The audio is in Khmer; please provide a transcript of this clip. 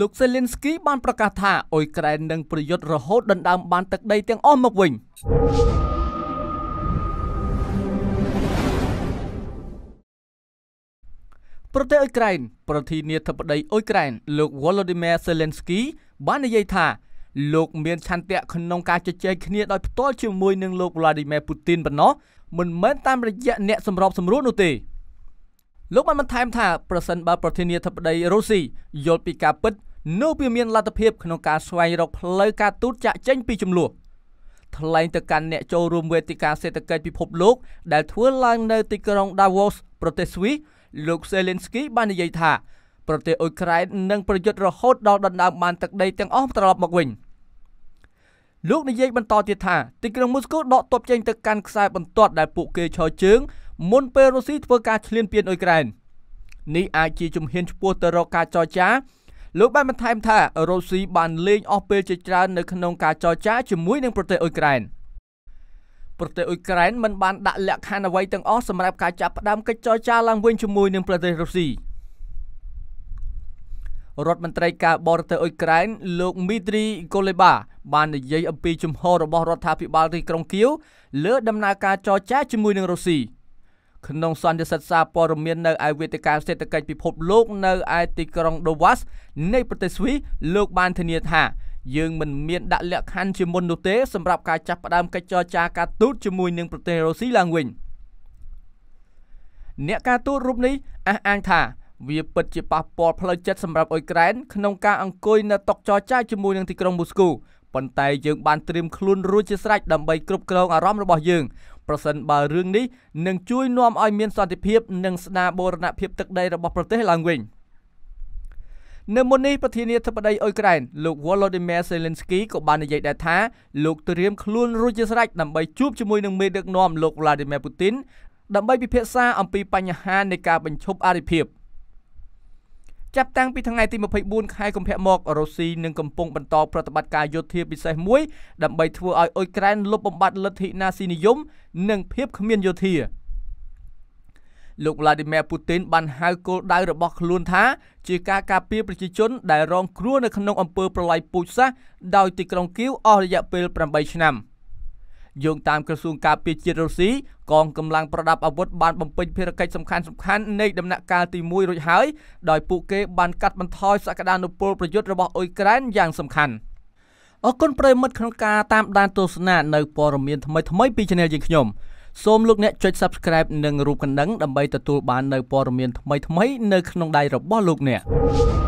លោកសេលីនស្គីបានប្រកាសថាអ៊ុយក្រែននឹងប្រយុទ្ធរហូតដណ្ដើមបានទឹកដីទាំងអស់មកវិញប្រទេសអ៊ុយក្រែនប្រធានាធិបតីអ៊ុយក្រែនលោក Volodymyr Zelensky បាននិយាយថាលោកមានឆន្ទៈក្នុងការជជែកគ្នាដោយផ្ទាល់ជាមួយនឹងលោក Vladimir Putin ប៉ុណ្ណោះមិនមែនតាមរយៈអ្នកសម្របសម្រួលនោះទេ។លោកបានបន្ថែមថាប្រសិនបើប្រធានាធិបតីរុស្ស៊ីយល់ពីការពិតនោះវាមានលទ្ធភាពក្នុងការស្វែងរកផ្លូវការទូតចាក់ចេញពីចំនួនថ្លែងទៅកាន់អ្នកចូលរួមវេទិកាសេដ្ឋកិច្ចពិភពលោក ដែលធ្វើឡើងនៅទីក្រុង Davos ប្រទេសស្វីសលោក Zelensky បាននិយាយថាប្រទេសអ៊ុយក្រែននឹងប្រយុទ្ធរហូតដល់ដណ្ដើមបានទឹកដីទាំងអស់ត្រឡប់មកវិញលោកនិយាយបន្តទៀតថាទីក្រុងមូស្គូដកទ័ពចេញទៅកាន់ខ្សែបន្ទាត់ដែលពួកគេឈរជើងមុនពេលរុស្ស៊ីធ្វើការឈ្លានពានអ៊ុយក្រែននេះអាចជាជំហានឆ្ពោះទៅរកការចរចាលោកបានបន្ថែមថារុស្ស៊ីបានលេងអស់ពេលជាច្រើននៅក្នុងការចរចាជាមួយនឹងប្រទេសអ៊ុយក្រែនប្រទេសអ៊ុយក្រែនមិនបានដាក់លក្ខខណ្ឌអ្វីទាំងអស់សម្រាប់ការចាប់ផ្ដើមកិច្ចចរចាឡើងវិញជាមួយនឹងប្រទេសរុស្ស៊ីរដ្ឋមន្ត្រីការបរទេសអ៊ុយក្រែនលោកមីត្រីកូលេបា បាននិយាយអំពីជំហររបស់រដ្ឋាភិបាលទីក្រុងគៀវលើដំណើរការចរចាជាមួយនឹងរុស្ស៊ី។ក្នុងសន្និសីទសារព័ត៌មាននៅឯវេទិកាសេដ្ឋកិច្ចពិភពលោកនៅឯទីក្រុង Davos នៃប្រទេសស្វីសលោកបានធានាថា យើងមិនមានដាក់លក្ខខណ្ឌជាមុននោះទេសម្រាប់ការចាប់ផ្ដើមកិច្ចចរចាការទូតជាមួយនឹងប្រទេសរុស្ស៊ីឡើងវិញអ្នកការទូតរូបនេះអះអាងថាវាពិតជាប៉ះពាល់ផ្លូវចិត្តសម្រាប់អ៊ុយក្រែនក្នុងការអង្គុយនៅតុចរចាជាមួយនឹងទីក្រុងមូស្គូប៉ុន្តែយើងបានត្រៀមខ្លួនរួចជាស្រេចដើម្បីគ្រប់គ្រងអារម្មណ៍របស់យើងប្រសិនបើរឿងនេះនឹងជួយនាំឲ្យមានសន្តិភាព និងស្ដារបូរណភាពទឹកដីរបស់ប្រទេសឡើងវិញនៅមុននេះប្រធានាធិបតីអ៊ុយក្រែនលោក Volodymyr Zelensky ក៏បាននិយាយដែរថាលោកត្រៀមខ្លួនរួចជាស្រេចដើម្បីជួបជាមួយនឹងមេដឹកនាំលោក Vladimir Putin ដើម្បីពិភាក្សាអំពីបញ្ហានៃការបញ្ឈប់អរិភាព។ចាប់តាំងពីថ្ងៃទី24ខែកុម្ភៈមករុស្ស៊ីនឹងកំពុងបន្តប្រតិបត្តិការយោធាពិសេសមួយដើម្បីធ្វើឲ្យអ៊ុយក្រែនលុបបំបាត់លទ្ធិណាស៊ីនិយមនិងភាពគ្មានយោធាលោក Vladimir Putin បានហៅគោលដៅរបស់ខ្លួនថាជាការការពារប្រជាជន ដែលរងគ្រោះនៅក្នុងអំពើប្រល័យពូជសាសន៍ដោយទីក្រុងគៀវអស់រយៈពេល8ឆ្នាំ។យោងតាមក្រសួងការពារជាតិរុស្ស៊ីកងកម្លាំងប្រដាប់អាវុធបានបំពេញភារកិច្ចសំខាន់សំខាន់នៃដំណាក់កាលទី1រួចហើយដោយពួកគេបានកាត់បន្ថយសក្តានុពលប្រយុទ្ធរបស់អ៊ុយក្រែនយ៉ាងសំខាន់អរគុណប្រិមិត្តក្នុងការតាមដានទស្សនានៅព័ត៌មានថ្មីថ្មីពី Channel យើងខ្ញុំសូមលោកអ្នកចុច Subscribe និងរូបកណ្ដឹងដើម្បីទទួលបាននៅព័ត៌មានថ្មីថ្មីនៅក្នុងដៃរបស់លោកអ្នក។